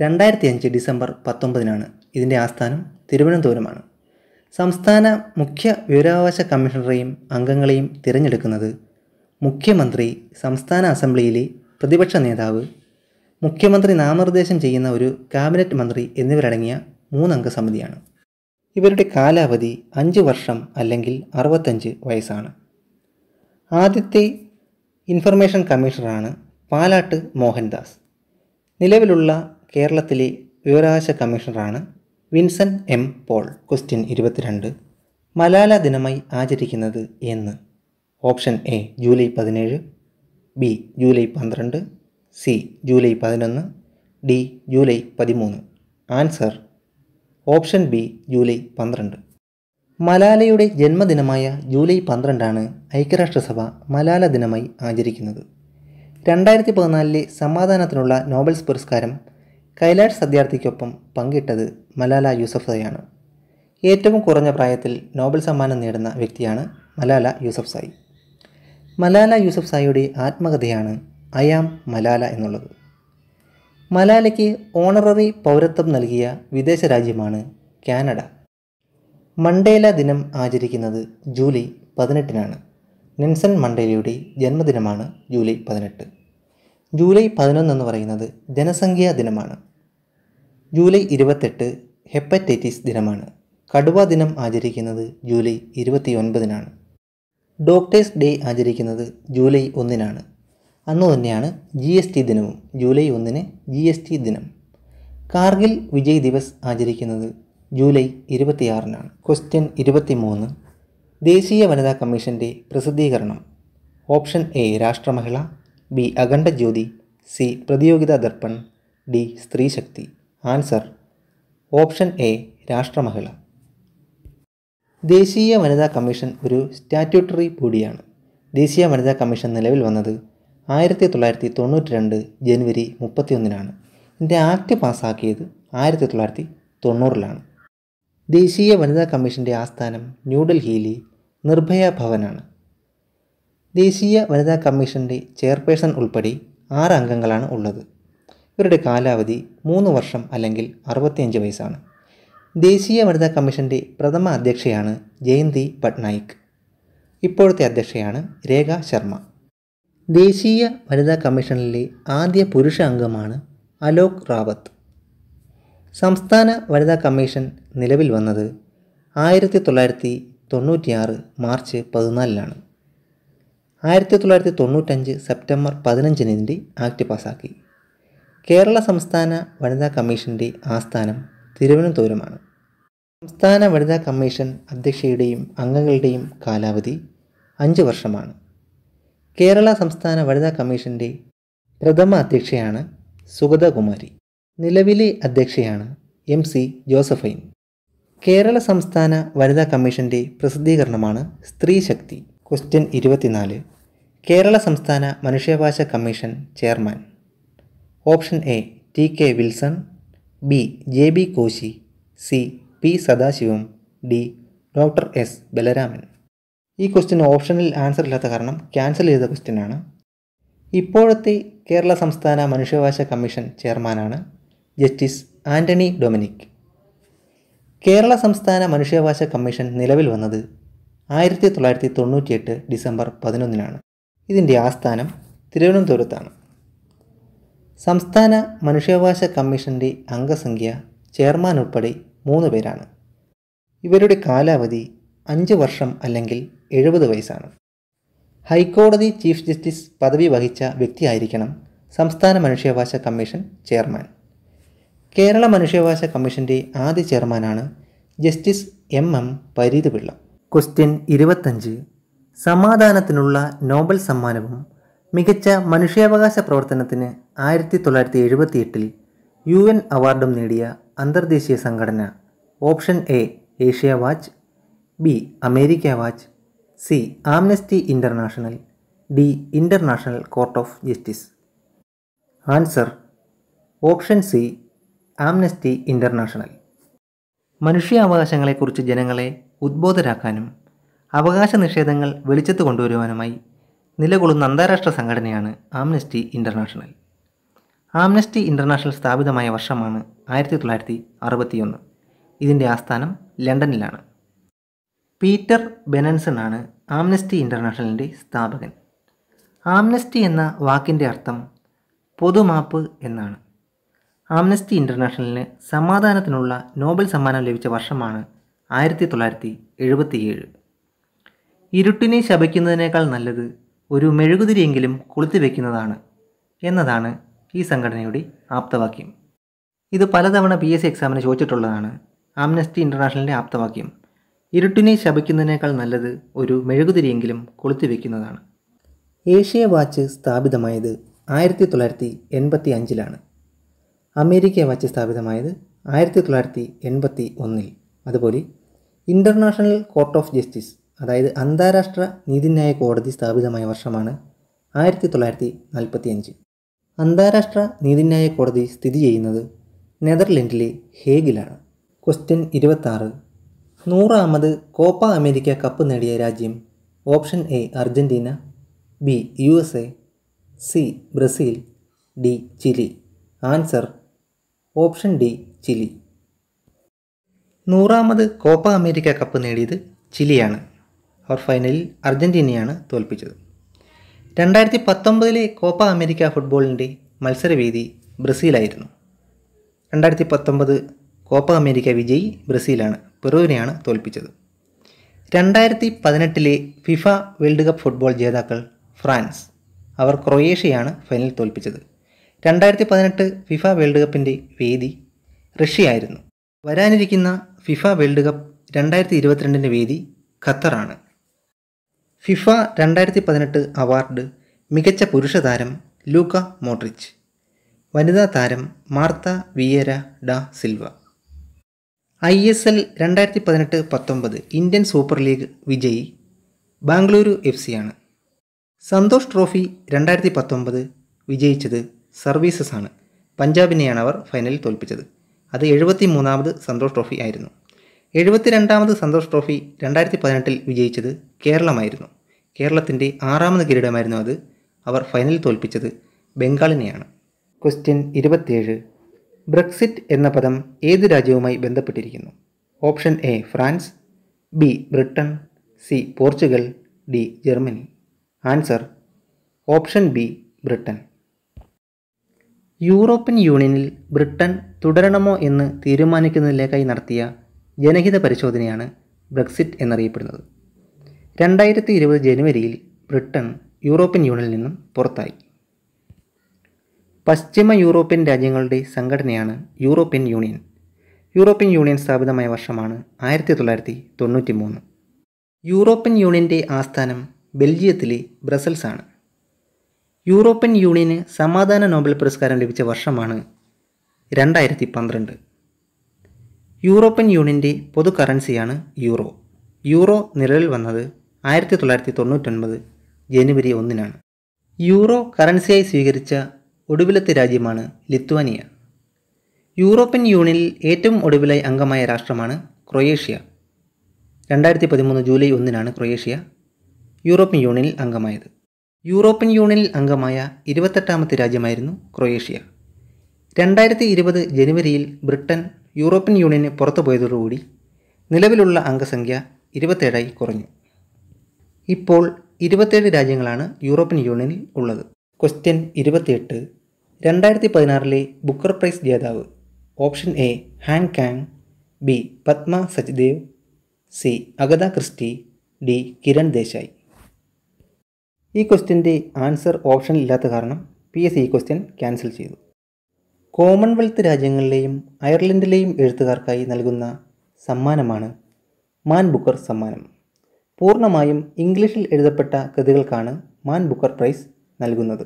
രണ്ടായിരത്തി അഞ്ച് ഡിസംബർ പത്തൊമ്പതിനാണ് ഇതിൻ്റെ ആസ്ഥാനം തിരുവനന്തപുരമാണ് സംസ്ഥാന മുഖ്യ വിവരാവകാശ കമ്മീഷണറെയും അംഗങ്ങളെയും തിരഞ്ഞെടുക്കുന്നത് മുഖ്യമന്ത്രി സംസ്ഥാന അസംബ്ലിയിലെ പ്രതിപക്ഷ നേതാവ് മുഖ്യമന്ത്രി നാമനിർദ്ദേശം ചെയ്യുന്ന ഒരു ക്യാബിനറ്റ് മന്ത്രി എന്നിവരടങ്ങിയ മൂന്നംഗ സമിതിയാണ് ഇവരുടെ കാലാവധി അഞ്ച് വർഷം അല്ലെങ്കിൽ അറുപത്തഞ്ച് വയസ്സാണ് ആദ്യത്തെ ഇൻഫർമേഷൻ കമ്മീഷണറാണ് പാലാട്ട് മോഹൻദാസ് നിലവിലുള്ള കേരളത്തിലെ വിവരാവകാശ കമ്മീഷണറാണ് വിൻസൻ എം പോൾ ക്വസ്റ്റ്യൻ ഇരുപത്തിരണ്ട് മലാല ദിനമായി ആചരിക്കുന്നത് എന്ന് ഓപ്ഷൻ എ ജൂലൈ പതിനേഴ് ബി ജൂലൈ പന്ത്രണ്ട് സി ജൂലൈ പതിനൊന്ന് ഡി ജൂലൈ പതിമൂന്ന് ആൻസർ ഓപ്ഷൻ ബി ജൂലൈ പന്ത്രണ്ട് മലാലയുടെ ജന്മദിനമായ ജൂലൈ പന്ത്രണ്ടാണ് ഐക്യരാഷ്ട്രസഭ മലാല ദിനമായി ആചരിക്കുന്നത് രണ്ടായിരത്തി പതിനാലിലെ സമാധാനത്തിനുള്ള നോബൽസ് പുരസ്കാരം കൈലാഷ് സത്യാർത്ഥിക്കൊപ്പം പങ്കിട്ടത് മലാല യൂസഫ്സായാണ് ഏറ്റവും കുറഞ്ഞ പ്രായത്തിൽ നോബൽ സമ്മാനം നേടുന്ന വ്യക്തിയാണ് മലാല യൂസഫ്സായി മലാല യൂസഫ്സായിയുടെ ആത്മകഥയാണ് അയാം മലാല എന്നുള്ളത് മലാലയ്ക്ക് ഓണററി പൗരത്വം നൽകിയ വിദേശ രാജ്യമാണ് കാനഡ മണ്ടേല ദിനം ആചരിക്കുന്നത് ജൂലൈ പതിനെട്ടിനാണ് നെൻസൺ മണ്ടേലയുടെ ജന്മദിനമാണ് ജൂലൈ പതിനെട്ട് ജൂലൈ പതിനൊന്ന് എന്ന് പറയുന്നത് ജനസംഖ്യാ ദിനമാണ് ജൂലൈ ഇരുപത്തെട്ട് ഹെപ്പറ്റൈറ്റിസ് ദിനമാണ് കടുവ ദിനം ആചരിക്കുന്നത് ജൂലൈ ഒൻപതിനാണ് ഡോക്ടേഴ്സ് ഡേ ആചരിക്കുന്നത് ജൂലൈ ഒന്നിനാണ് അന്ന് തന്നെയാണ് ജി എസ് ടി ദിനവും ജൂലൈ ഒന്നിന് ജി എസ് ടി ദിനം കാർഗിൽ വിജയ് ദിവസ് ആചരിക്കുന്നത് ജൂലൈ ഇരുപത്തിയാറിനാണ് ക്വസ്റ്റ്യൻ ഇരുപത്തിമൂന്ന് ദേശീയ വനിതാ കമ്മീഷൻ്റെ പ്രസിദ്ധീകരണം option A Rashtra Mahila B Akhand Jyoti C Pratiyogita Darpan D Stree Shakti answer option A Rashtra Mahila ദേശീയ വനിതാ കമ്മീഷൻ ഒരു സ്റ്റാറ്റ്യൂട്ടറി ബോഡിയാണ് ദേശീയ വനിതാ കമ്മീഷൻ നിലവിൽ വന്നത് ആയിരത്തി തൊള്ളായിരത്തി തൊണ്ണൂറ്റി രണ്ട് ജനുവരി മുപ്പത്തിയൊന്നിനാണ് ഇതിൻ്റെ ആക്ട് പാസ്സാക്കിയത് ആയിരത്തി തൊള്ളായിരത്തി തൊണ്ണൂറിലാണ് ദേശീയ വനിതാ കമ്മീഷൻ്റെ ആസ്ഥാനം ന്യൂഡൽഹിയിലെ നിർഭയ ഭവനാണ് ദേശീയ വനിതാ കമ്മീഷൻ്റെ ചെയർപേഴ്സൺ ഉൾപ്പെടെ ആറ് അംഗങ്ങളാണ് ഉള്ളത് ഇവരുടെ കാലാവധി മൂന്ന് വർഷം അല്ലെങ്കിൽ അറുപത്തിയഞ്ച് വയസ്സാണ് ദേശീയ വനിതാ കമ്മീഷൻ്റെ പ്രഥമ അധ്യക്ഷയാണ് ജയന്തി പട്നായിക് ഇപ്പോഴത്തെ അധ്യക്ഷയാണ് രേഖ ശർമ്മ ദേശീയ വനിതാ കമ്മീഷനിലെ ആദ്യ പുരുഷ അംഗമാണ് അലോക് റാവത്ത് സംസ്ഥാന വനിതാ കമ്മീഷൻ നിലവിൽ വന്നത് ആയിരത്തി തൊള്ളായിരത്തി തൊണ്ണൂറ്റിയാറ് മാർച്ച് പതിനാലിനാണ് ആയിരത്തി തൊള്ളായിരത്തി തൊണ്ണൂറ്റഞ്ച് സെപ്റ്റംബർ പതിനഞ്ചിന് ആക്ട് പാസാക്കി കേരള സംസ്ഥാന വനിതാ കമ്മീഷൻ്റെ ആസ്ഥാനം തിരുവനന്തപുരമാണ് സംസ്ഥാന വനിതാ കമ്മീഷൻ അധ്യക്ഷയുടെയും അംഗങ്ങളുടെയും കാലാവധി അഞ്ച് വർഷമാണ് കേരള സംസ്ഥാന വനിതാ കമ്മീഷൻ്റെ പ്രഥമ അധ്യക്ഷയാണ് സുഗതകുമാരി നിലവിലെ അധ്യക്ഷയാണ് എം സി ജോസഫൈൻ കേരള സംസ്ഥാന വനിതാ കമ്മീഷൻ്റെ പ്രസിദ്ധീകരണമാണ് ശക്തി ക്വസ്റ്റ്യൻ ഇരുപത്തിനാല് കേരള സംസ്ഥാന മനുഷ്യാവകാശ കമ്മീഷൻ chairman option A T K Wilson B J B Koshy C P Sathasivam D doctor S Balaraman ഈ ക്വസ്റ്റ്യൻ ഓപ്ഷനിൽ ആൻസർ ഇല്ലാത്ത കാരണം ക്യാൻസൽ ചെയ്ത ക്വസ്റ്റ്യനാണ് ഇപ്പോഴത്തെ കേരള സംസ്ഥാന മനുഷ്യാവകാശ കമ്മീഷൻ ചെയർമാനാണ് ജസ്റ്റിസ് ആന്റണി ഡൊമിനിക് കേരള സംസ്ഥാന മനുഷ്യാവകാശ കമ്മീഷൻ നിലവിൽ വന്നത് ആയിരത്തി തൊള്ളായിരത്തി തൊണ്ണൂറ്റിയെട്ട് ഡിസംബർ പതിനൊന്നിനാണ് ഇതിൻ്റെ ആസ്ഥാനം തിരുവനന്തപുരത്താണ് സംസ്ഥാന മനുഷ്യാവകാശ കമ്മീഷൻ്റെ അംഗസംഖ്യ ചെയർമാൻ ഉൾപ്പെടെ മൂന്ന് പേരാണ് ഇവരുടെ കാലാവധി അഞ്ച് വർഷം അല്ലെങ്കിൽ എഴുപത് വയസ്സാണ് ഹൈക്കോടതി ചീഫ് ജസ്റ്റിസ് പദവി വഹിച്ച വ്യക്തിയായിരിക്കണം സംസ്ഥാന മനുഷ്യാവകാശ കമ്മീഷൻ ചെയർമാൻ കേരള മനുഷ്യാവകാശ കമ്മീഷൻ്റെ ആദ്യ ചെയർമാനാണ് justice M M Pareeth Pillai question ഇരുപത്തഞ്ച് സമാധാനത്തിനുള്ള നോബൽ സമ്മാനവും മികച്ച മനുഷ്യാവകാശ പ്രവർത്തനത്തിന് ആയിരത്തി തൊള്ളായിരത്തി എഴുപത്തി എട്ടിൽ യു എൻ അവാർഡും നേടിയ അന്തർദേശീയ സംഘടന option A Asia watch B America watch C amnesty international D international court of justice answer option C amnesty international മനുഷ്യാവകാശങ്ങളെക്കുറിച്ച് ജനങ്ങളെ ഉദ്ബോധരാക്കാനും അവകാശ നിഷേധങ്ങൾ വെളിച്ചത്ത് കൊണ്ടുവരുവാനുമായി നിലകൊള്ളുന്ന അന്താരാഷ്ട്ര സംഘടനയാണ് ആംനസ്റ്റി ഇൻ്റർനാഷണൽ ആംനസ്റ്റി ഇൻ്റർനാഷണൽ സ്ഥാപിതമായ വർഷമാണ് ആയിരത്തി തൊള്ളായിരത്തി അറുപത്തിയൊന്ന് ഇതിൻ്റെ ആസ്ഥാനം ലണ്ടനിലാണ് പീറ്റർ ബെനൻസൺ ആണ് ആംനസ്റ്റി ഇൻ്റർനാഷണലിൻ്റെ സ്ഥാപകൻ ആംനസ്റ്റി എന്ന വാക്കിൻ്റെ അർത്ഥം പൊതുമാപ്പ് എന്നാണ് ആംനസ്റ്റി ഇൻ്റർനാഷണലിന് സമാധാനത്തിനുള്ള നോബൽ സമ്മാനം ലഭിച്ച വർഷമാണ് ആയിരത്തി തൊള്ളായിരത്തി എഴുപത്തിയേഴ് ഇരുട്ടിനെ ശപിക്കുന്നതിനേക്കാൾ നല്ലത് ഒരു മെഴുകുതിരിയെങ്കിലും കൊളുത്തി വയ്ക്കുന്നതാണ് എന്നതാണ് ഈ സംഘടനയുടെ ആപ്തവാക്യം ഇത് പലതവണ പി എസ് സി എക്സാമിന് ചോദിച്ചിട്ടുള്ളതാണ് ആംനസ്റ്റി ഇൻ്റർനാഷണലിൻ്റെ ആപ്തവാക്യം ഇരുട്ടിനെ ശപിക്കുന്നതിനേക്കാൾ നല്ലത് ഒരു മെഴുകുതിരിയെങ്കിലും കൊളുത്തി വയ്ക്കുന്നതാണ് ഏഷ്യ വാച്ച് സ്ഥാപിതമായത് ആയിരത്തി തൊള്ളായിരത്തി എൺപത്തി അഞ്ചിലാണ് അമേരിക്കയെ വച്ച് സ്ഥാപിതമായത് ആയിരത്തി തൊള്ളായിരത്തി എൺപത്തി ഒന്നിൽ അതുപോലെ ഇൻ്റർനാഷണൽ കോർട്ട് ഓഫ് ജസ്റ്റിസ് അതായത് അന്താരാഷ്ട്ര നീതിന്യായ കോടതി സ്ഥാപിതമായ വർഷമാണ് ആയിരത്തി തൊള്ളായിരത്തി നാൽപ്പത്തി അഞ്ച് അന്താരാഷ്ട്ര നീതിന്യായ കോടതി സ്ഥിതി ചെയ്യുന്നത് നെതർലൻഡിലെ ഹേഗിലാണ് ക്വസ്റ്റ്യൻ ഇരുപത്താറ് നൂറാമത് കോപ്പ അമേരിക്ക കപ്പ് നേടിയ രാജ്യം option A Argentina B U S A C Brazil D Chile answer option D Chile നൂറാമത് കോപ്പ അമേരിക്ക കപ്പ് നേടിയത് ചിലിയാണ് അവർ ഫൈനലിൽ അർജൻറ്റീനയാണ് തോൽപ്പിച്ചത് രണ്ടായിരത്തി പത്തൊമ്പതിലെ കോപ്പ അമേരിക്ക ഫുട്ബോളിൻ്റെ മത്സരവേദി ബ്രസീലായിരുന്നു രണ്ടായിരത്തി പത്തൊമ്പത് കോപ്പ അമേരിക്ക വിജയി ബ്രസീലാണ് പെറുവിനെയാണ് തോൽപ്പിച്ചത് രണ്ടായിരത്തി പതിനെട്ടിലെ ഫിഫ വേൾഡ് കപ്പ് ഫുട്ബോൾ ജേതാക്കൾ ഫ്രാൻസ് അവർ ക്രൊയേഷ്യയാണ് ഫൈനൽ തോൽപ്പിച്ചത് രണ്ടായിരത്തി പതിനെട്ട് ഫിഫ വേൾഡ് കപ്പിൻ്റെ വേദി റഷ്യയായിരുന്നു വരാനിരിക്കുന്ന ഫിഫ വേൾഡ് കപ്പ് രണ്ടായിരത്തി ഇരുപത്തിരണ്ടിൻ്റെ വേദി ഖത്തറാണ് ഫിഫ രണ്ടായിരത്തി പതിനെട്ട് അവാർഡ് മികച്ച പുരുഷ താരം ലൂക്ക മോഡ്രിച്ച് വനിതാ താരം Marta Vieira da Silva I S L രണ്ടായിരത്തി പതിനെട്ട് പത്തൊമ്പത് ഇന്ത്യൻ സൂപ്പർ ലീഗ് വിജയി ബാംഗ്ലൂരു എഫ് സി ആണ് സന്തോഷ് ട്രോഫി രണ്ടായിരത്തി പത്തൊമ്പത് വിജയിച്ചത് സർവീസസ് ആണ് പഞ്ചാബിനെയാണ് അവർ ഫൈനലിൽ തോൽപ്പിച്ചത് അത് എഴുപത്തി മൂന്നാമത് സന്തോഷ് ട്രോഫി ആയിരുന്നു എഴുപത്തിരണ്ടാമത് സന്തോഷ് ട്രോഫി രണ്ടായിരത്തി പതിനെട്ടിൽ വിജയിച്ചത് കേരളമായിരുന്നു കേരളത്തിൻ്റെ ആറാമത് കിരീടമായിരുന്നു അത് അവർ ഫൈനലിൽ തോൽപ്പിച്ചത് ബംഗാളിനെയാണ് ക്വസ്റ്റ്യൻ ഇരുപത്തിയേഴ് ബ്രക്സിറ്റ് എന്ന പദം ഏത് രാജ്യവുമായി ബന്ധപ്പെട്ടിരിക്കുന്നു option A France B Britain C Portugal D Germany answer option B Britain European യൂണിയനിൽ ബ്രിട്ടൻ തുടരണമോ എന്ന് തീരുമാനിക്കുന്നതിലേക്കായി നടത്തിയ ജനഹിത പരിശോധനയാണ് ബ്രെക്സിറ്റ് എന്നറിയപ്പെടുന്നത് രണ്ടായിരത്തി ഇരുപത് ജനുവരിയിൽ ബ്രിട്ടൻ യൂറോപ്യൻ യൂണിയനിൽ നിന്നും പുറത്തായി പശ്ചിമ യൂറോപ്യൻ രാജ്യങ്ങളുടെ സംഘടനയാണ് യൂറോപ്യൻ യൂണിയൻ യൂറോപ്യൻ യൂണിയൻ സ്ഥാപിതമായ വർഷമാണ് ആയിരത്തി തൊള്ളായിരത്തി തൊണ്ണൂറ്റി മൂന്ന് യൂറോപ്യൻ യൂണിയൻ്റെ ആസ്ഥാനം ബെൽജിയത്തിലെ ബ്രസൽസാണ് യൂറോപ്യൻ യൂണിയന് സമാധാന നോബൽ പുരസ്കാരം ലഭിച്ച വർഷമാണ് രണ്ടായിരത്തി പന്ത്രണ്ട് യൂറോപ്യൻ യൂണിയൻ്റെ പൊതു കറൻസിയാണ് യൂറോ യൂറോ നിലവിൽ വന്നത് ആയിരത്തി തൊള്ളായിരത്തി തൊണ്ണൂറ്റൊൻപത് ജനുവരി ഒന്നിനാണ് യൂറോ കറൻസിയായി സ്വീകരിച്ച ഒടുവിലത്തെ രാജ്യമാണ് ലിത്വാനിയ യൂറോപ്യൻ യൂണിയനിൽ ഏറ്റവും ഒടുവിലായി അംഗമായ രാഷ്ട്രമാണ് ക്രൊയേഷ്യ രണ്ടായിരത്തി പതിമൂന്ന് ജൂലൈ ഒന്നിനാണ് ക്രൊയേഷ്യ യൂറോപ്യൻ യൂണിയനിൽ അംഗമായത് യൂറോപ്യൻ യൂണിയനിൽ അംഗമായ ഇരുപത്തെട്ടാമത്തെ രാജ്യമായിരുന്നു ക്രൊയേഷ്യ രണ്ടായിരത്തി ഇരുപത് ജനുവരിയിൽ ബ്രിട്ടൻ യൂറോപ്യൻ യൂണിയന് പുറത്തു പോയതോടുകൂടി നിലവിലുള്ള അംഗസംഖ്യ ഇരുപത്തേഴായി കുറഞ്ഞു ഇപ്പോൾ ഇരുപത്തേഴ് രാജ്യങ്ങളാണ് യൂറോപ്യൻ യൂണിയനിൽ ഉള്ളത് ക്വസ്റ്റ്യൻ ഇരുപത്തിയെട്ട് രണ്ടായിരത്തി പതിനാറിലെ ബുക്കർ പ്രൈസ് ജേതാവ് option A Han Kang B Padma Sachdev C Agatha Christie D Kiran Desai ഈ ക്വസ്റ്റ്യൻ്റെ ആൻസർ ഓപ്ഷൻ ഇല്ലാത്ത കാരണം പി എസ് ഈ ക്വസ്റ്റ്യൻ ക്യാൻസൽ ചെയ്തു കോമൺവെൽത്ത് രാജ്യങ്ങളിലെയും അയർലൻഡിലെയും എഴുത്തുകാർക്കായി നൽകുന്ന സമ്മാനമാണ് മാൻ ബുക്കർ സമ്മാനം പൂർണ്ണമായും ഇംഗ്ലീഷിൽ എഴുതപ്പെട്ട കൃതികൾക്കാണ് മാൻ ബുക്കർ പ്രൈസ് നൽകുന്നത്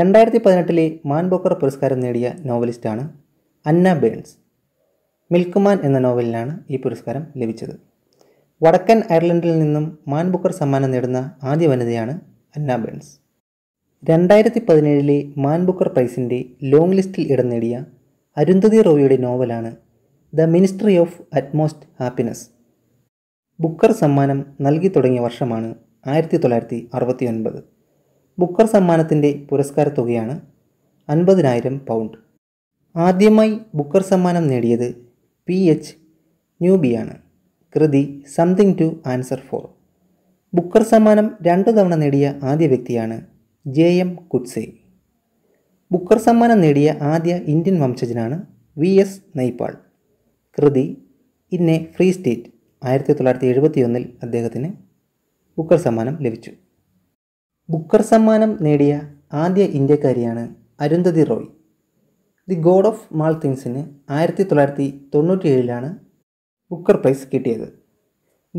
രണ്ടായിരത്തി പതിനെട്ടിലെ മാൻ ബുക്കർ പുരസ്കാരം നേടിയ നോവലിസ്റ്റാണ് അന്ന ബേൺസ് മിൽക്ക്മാൻ എന്ന നോവലിനാണ് ഈ പുരസ്കാരം ലഭിച്ചത് വടക്കൻ അയർലൻഡിൽ നിന്നും മാൻ ബുക്കർ സമ്മാനം നേടുന്ന ആദ്യ വനിതയാണ് അന്ന ബേൺസ് രണ്ടായിരത്തി പതിനേഴിലെ മാൻ ബുക്കർ പ്രൈസിൻ്റെ ലോങ് ലിസ്റ്റിൽ ഇടം നേടിയ അരുന്ധതി റോയിയുടെ നോവലാണ് the ministry of utmost happiness Booker സമ്മാനം നൽകി തുടങ്ങിയ വർഷമാണ് ആയിരത്തി തൊള്ളായിരത്തി അറുപത്തി ഒൻപത് ബുക്കർ സമ്മാനത്തിൻ്റെ പുരസ്കാര തുകയാണ് അൻപതിനായിരം പൗണ്ട് ആദ്യമായി ബുക്കർ സമ്മാനം നേടിയത് പി എച്ച് ന്യൂബിയാണ് കൃതി something to answer for Booker സമ്മാനം രണ്ടു തവണ നേടിയ ആദ്യ വ്യക്തിയാണ് ജെ എം കുഡ്സെ ബുക്കർ സമ്മാനം നേടിയ ആദ്യ ഇന്ത്യൻ വംശജനാണ് വി എസ് നെയ്പാൾ കൃതി ഇന്നെ ഫ്രീ സ്റ്റേറ്റ് ആയിരത്തി തൊള്ളായിരത്തി ഒന്നിൽ അദ്ദേഹത്തിന് ബുക്കർ സമ്മാനം ലഭിച്ചു ബുക്കർ സമ്മാനം നേടിയ ആദ്യ ഇന്ത്യക്കാരിയാണ് Arundhati Roy the god of small തിങ്സിന് ആയിരത്തി തൊള്ളായിരത്തി ഏഴിലാണ് ബുക്കർ പ്രൈസ് കിട്ടിയത്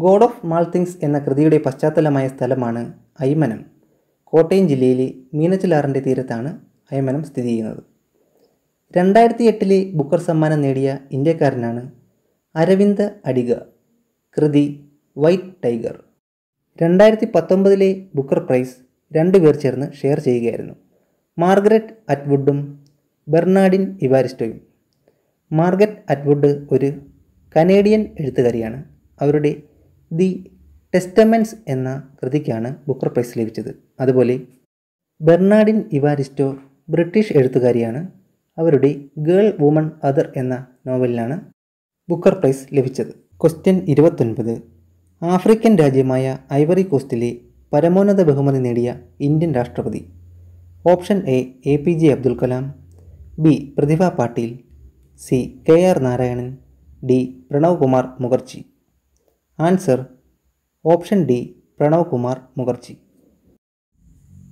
ഗോഡ് ഓഫ് മാൾത്തിങ്സ് എന്ന കൃതിയുടെ പശ്ചാത്തലമായ സ്ഥലമാണ് അയ്മനം കോട്ടയം ജില്ലയിലെ മീനച്ചിലാറിൻ്റെ തീരത്താണ് അയ്മനം സ്ഥിതി ചെയ്യുന്നത് രണ്ടായിരത്തി എട്ടിലെ ബുക്കർ സമ്മാനം നേടിയ ഇന്ത്യക്കാരനാണ് അരവിന്ദ് അടിക കൃതി വൈറ്റ് ടൈഗർ രണ്ടായിരത്തി പത്തൊമ്പതിലെ ബുക്കർ പ്രൈസ് രണ്ടുപേർ ചേർന്ന് ഷെയർ ചെയ്യുകയായിരുന്നു മാർഗരറ്റ് അറ്റ്വുഡും ബെർണാഡിൻ ഇവാരിസ്റ്റോയും മാർഗറ്റ് അറ്റ്വുഡ് ഒരു കനേഡിയൻ എഴുത്തുകാരിയാണ് അവരുടെ ദി ടെസ്റ്റമെൻസ് എന്ന കൃതിക്കാണ് ബുക്കർ പ്രൈസ് ലഭിച്ചത് അതുപോലെ ബെർണാഡിൻ ഇവാരിസ്റ്റോ ബ്രിട്ടീഷ് എഴുത്തുകാരിയാണ് അവരുടെ ഗേൾ വുമൺ അതർ എന്ന നോവലിനാണ് ബുക്കർ പ്രൈസ് ലഭിച്ചത് ക്വസ്റ്റ്യൻ ഇരുപത്തൊൻപത് ആഫ്രിക്കൻ രാജ്യമായ ഐവറി കോസ്റ്റിലെ പരമോന്നത ബഹുമതി നേടിയ ഇന്ത്യൻ രാഷ്ട്രപതി option A A P J Abdul Kalam B Pratibha Patil C K R Narayanan D Pranav Kumar Mukherjee answer option D Pranav Kumar Mukherjee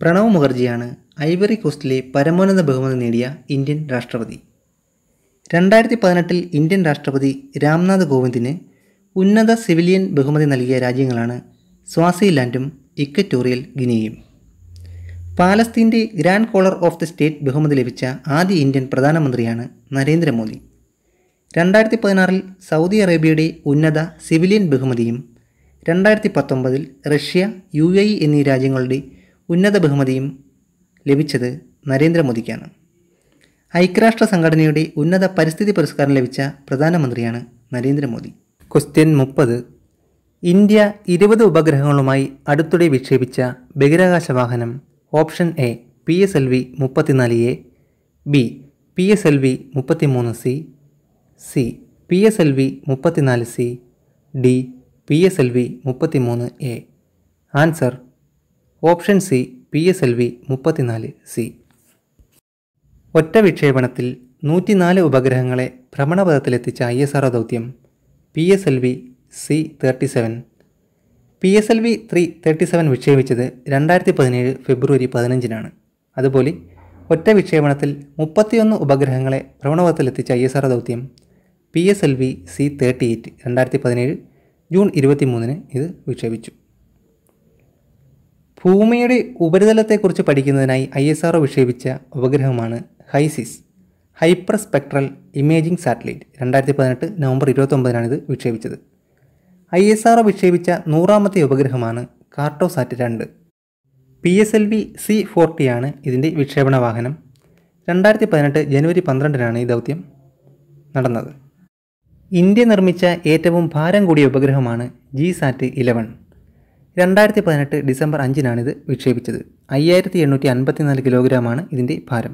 Pranav മുഖർജിയാണ് ഐവറി കോസ്റ്റിലെ പരമോന്നത ബഹുമതി നേടിയ ഇന്ത്യൻ രാഷ്ട്രപതി രണ്ടായിരത്തി പതിനെട്ടിൽ ഇന്ത്യൻ രാഷ്ട്രപതി രാംനാഥ് കോവിന്ദിന് ഉന്നത സിവിലിയൻ ബഹുമതി നൽകിയ രാജ്യങ്ങളാണ് സ്വാസിലാൻഡും ഇക്വറ്റോറിയൽ ഗിനിയയും പാലസ്തീൻ്റെ grand collar of the state ബഹുമതി ലഭിച്ച ആദ്യ ഇന്ത്യൻ പ്രധാനമന്ത്രിയാണ് നരേന്ദ്രമോദി രണ്ടായിരത്തി പതിനാറിൽ സൗദി അറേബ്യയുടെ ഉന്നത സിവിലിയൻ ബഹുമതിയും രണ്ടായിരത്തി പത്തൊമ്പതിൽ റഷ്യ യു എ ഇ എന്നീ രാജ്യങ്ങളുടെ ഉന്നത ബഹുമതിയും ലഭിച്ചത് നരേന്ദ്രമോദിക്കാണ് ഐക്യരാഷ്ട്ര സംഘടനയുടെ ഉന്നത പരിസ്ഥിതി പുരസ്കാരം ലഭിച്ച പ്രധാനമന്ത്രിയാണ് നരേന്ദ്രമോദി ക്വസ്റ്റ്യൻ മുപ്പത് ഇന്ത്യ ഇരുപത് ഉപഗ്രഹങ്ങളുമായി അടുത്തിടെ വിക്ഷേപിച്ച ബഹിരാകാശ വാഹനം option A P S L V മുപ്പത്തിനാല് A B P S L V മുപ്പത്തിമൂന്ന് C C P S L V മുപ്പത്തിനാല് C D P S L V മുപ്പത്തിമൂന്ന് A answer option C P S L V മുപ്പത്തിനാല് C ഒറ്റ വിക്ഷേപണത്തിൽ നൂറ്റിനാല് ഉപഗ്രഹങ്ങളെ ഭ്രമണപഥത്തിലെത്തിച്ച ഐ എസ് ആർ ദൗത്യം P S L V C thirty seven P S L V three thirty seven വിക്ഷേപിച്ചത് രണ്ടായിരത്തി പതിനേഴ് ഫെബ്രുവരി പതിനഞ്ചിനാണ് അതുപോലെ ഒറ്റ വിക്ഷേപണത്തിൽ മുപ്പത്തിയൊന്ന് ഉപഗ്രഹങ്ങളെ ഭ്രമണപഥത്തിലെത്തിച്ച ഐ എസ് ആർ ദൗത്യം P S L V C thirty eight രണ്ടായിരത്തി പതിനേഴ് ജൂൺ ഇരുപത്തി മൂന്നിന് ഇത് വിക്ഷേപിച്ചു ഭൂമിയുടെ ഉപരിതലത്തെക്കുറിച്ച് പഠിക്കുന്നതിനായി ഐ എസ് ആർഒ വിക്ഷേപിച്ച ഉപഗ്രഹമാണ് HySIS hyper spectral imaging satellite രണ്ടായിരത്തി പതിനെട്ട് നവംബർ ഇരുപത്തൊമ്പതിനാണ് ഇത് വിക്ഷേപിച്ചത് ഐ എസ് ആർഒ വിക്ഷേപിച്ച നൂറാമത്തെ ഉപഗ്രഹമാണ് കാർട്ടോസാറ്റ് രണ്ട് P S L V C ഫോർട്ടിയാണ് ഇതിൻ്റെ വിക്ഷേപണ വാഹനം രണ്ടായിരത്തി പതിനെട്ട് ജനുവരി പന്ത്രണ്ടിനാണ് ഈ ദൗത്യം നടന്നത് ഇന്ത്യ നിർമ്മിച്ച ഏറ്റവും ഭാരം കൂടിയ ഉപഗ്രഹമാണ് ജി സാറ്റ് ഇലവൻ രണ്ടായിരത്തി പതിനെട്ട് ഡിസംബർ ഇത് വിക്ഷേപിച്ചത് അയ്യായിരത്തി എണ്ണൂറ്റി നാല് കിലോഗ്രാമാണ് ഇതിൻ്റെ ഭാരം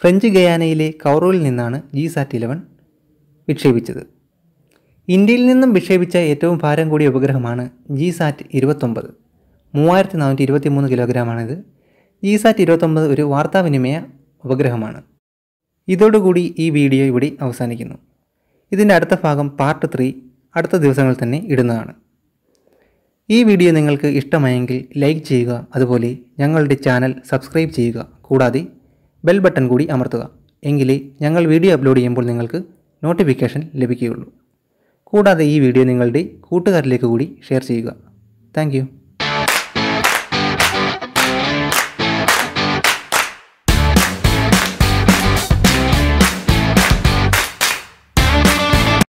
ഫ്രഞ്ച് ഗയാനയിലെ കൗറോയിൽ നിന്നാണ് ജി സാറ്റ് ഇലവൻ വിക്ഷേപിച്ചത് ഇന്ത്യയിൽ നിന്നും വിക്ഷേപിച്ച ഏറ്റവും ഭാരം കൂടിയ ഉപഗ്രഹമാണ് ജി സാറ്റ് ഇരുപത്തൊമ്പത് മൂവായിരത്തി നാനൂറ്റി ഇരുപത്തി മൂന്ന് കിലോഗ്രാമാണിത് ജി സാറ്റ് ഇരുപത്തൊമ്പത് ഒരു വാർത്താവിനിമയ ഉപഗ്രഹമാണ് ഇതോടുകൂടി ഈ വീഡിയോ ഇവിടെ അവസാനിക്കുന്നു ഇതിൻ്റെ അടുത്ത ഭാഗം പാർട്ട് ത്രീ അടുത്ത ദിവസങ്ങളിൽ തന്നെ ഇടുന്നതാണ് ഈ വീഡിയോ നിങ്ങൾക്ക് ഇഷ്ടമായെങ്കിൽ ലൈക്ക് ചെയ്യുക അതുപോലെ ഞങ്ങളുടെ ചാനൽ സബ്സ്ക്രൈബ് ചെയ്യുക കൂടാതെ ബെൽ ബട്ടൺ കൂടി അമർത്തുക എങ്കിലേ ഞങ്ങൾ വീഡിയോ അപ്ലോഡ് ചെയ്യുമ്പോൾ നിങ്ങൾക്ക് നോട്ടിഫിക്കേഷൻ ലഭിക്കുകയുള്ളൂ കൂടാതെ ഈ വീഡിയോ നിങ്ങളുടെ കൂട്ടുകാരിലേക്ക് കൂടി ഷെയർ ചെയ്യുക താങ്ക്